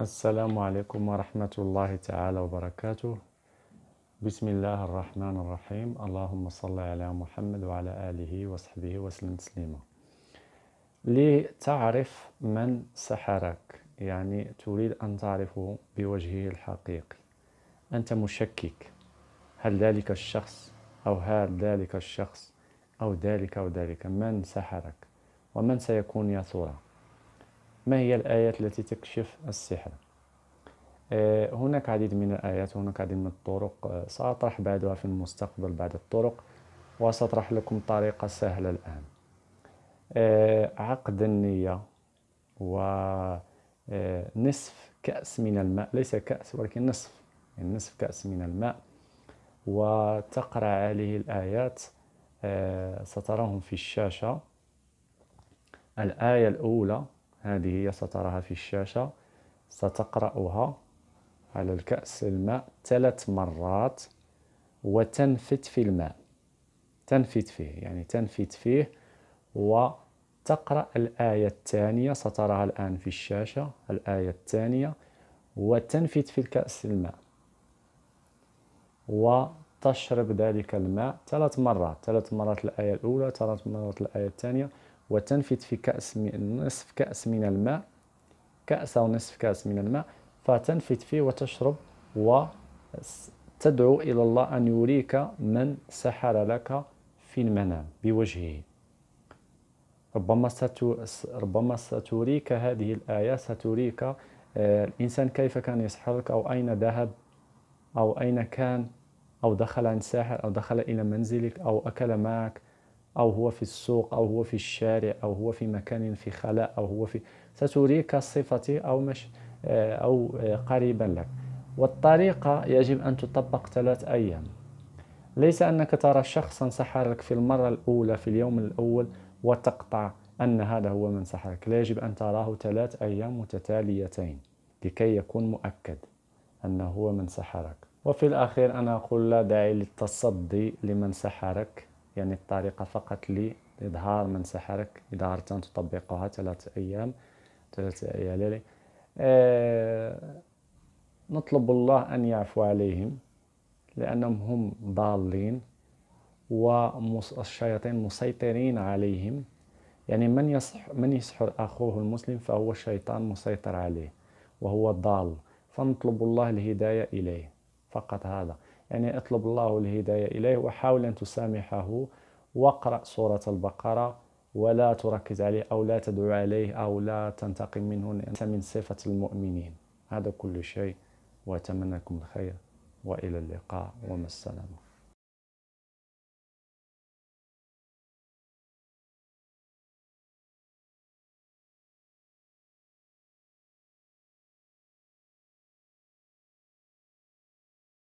السلام عليكم ورحمة الله تعالى وبركاته بسم الله الرحمن الرحيم اللهم صل على محمد وعلى آله وصحبه وسلم تسليما لتعرف من سحرك يعني تريد أن تعرفه بوجهه الحقيقي أنت مشكك هل ذلك الشخص أو هل ذلك الشخص أو ذلك أو ذلك من سحرك ومن سيكون يا ثوره ما هي الآيات التي تكشف السحر آه، هناك عديد من الآيات وهناك عديد من الطرق آه، سأطرح بعدها في المستقبل بعض الطرق وسأطرح لكم طريقة سهلة الآن آه، عقد النية ونصف كأس من الماء ليس كأس ولكن نصف يعني نصف كأس من الماء وتقرأ عليه الآيات ستراهم في الشاشة الآية الأولى هذه هي ستراها في الشاشة ستقرأها على الكأس الماء ثلاث مرات وتنفت في الماء تنفت فيه يعني تنفت فيه وتقرأ الآية الثانية ستراها الآن في الشاشة الآية الثانية وتنفت في الكأس الماء وتشرب ذلك الماء ثلاث مرات ثلاث مرات الآية الأولى ثلاث مرات الآية الثانية وتنفت في كأس نصف كأس من الماء كأس أو نصف كأس من الماء فتنفت فيه وتشرب وتدعو إلى الله أن يريك من سحر لك في المنام بوجهه ربما ربما ستريك هذه الآية ستريك آه، الإنسان كيف كان يسحرك أو أين ذهب أو أين كان أو دخل عن ساحر أو دخل إلى منزلك أو أكل معك أو هو في السوق أو هو في الشارع أو هو في مكان في خلاء أو هو في ستريك صفتي أو مش آه، أو آه، قريبا لك والطريقة يجب أن تطبق ثلاث أيام ليس أنك ترى شخصا سحرك في المرة الأولى في اليوم الأول وتقطع أن هذا هو من سحرك لا يجب أن تراه ثلاث أيام متتاليتين لكي يكون مؤكد أنه هو من سحرك وفي الأخير أنا أقول لا داعي للتصدي لمن سحرك يعني الطريقة فقط لإظهار من سحرك إذا أردت أن تطبقها ثلاثة أيام ثلاثة ايام آه نطلب الله أن يعفو عليهم لأنهم هم ضالين والشياطين مسيطرين عليهم يعني من يصح من يسحر أخوه المسلم فهو الشيطان مسيطر عليه وهو ضال فنطلب الله الهداية إليه فقط هذا يعني اطلب الله الهداية إليه وحاول أن تسامحه واقرأ سورة البقرة ولا تركز عليه أو لا تدعو عليه أو لا تنتقم منه أنت من صفة المؤمنين هذا كل شيء وأتمنى لكم الخير وإلى اللقاء وما السلامة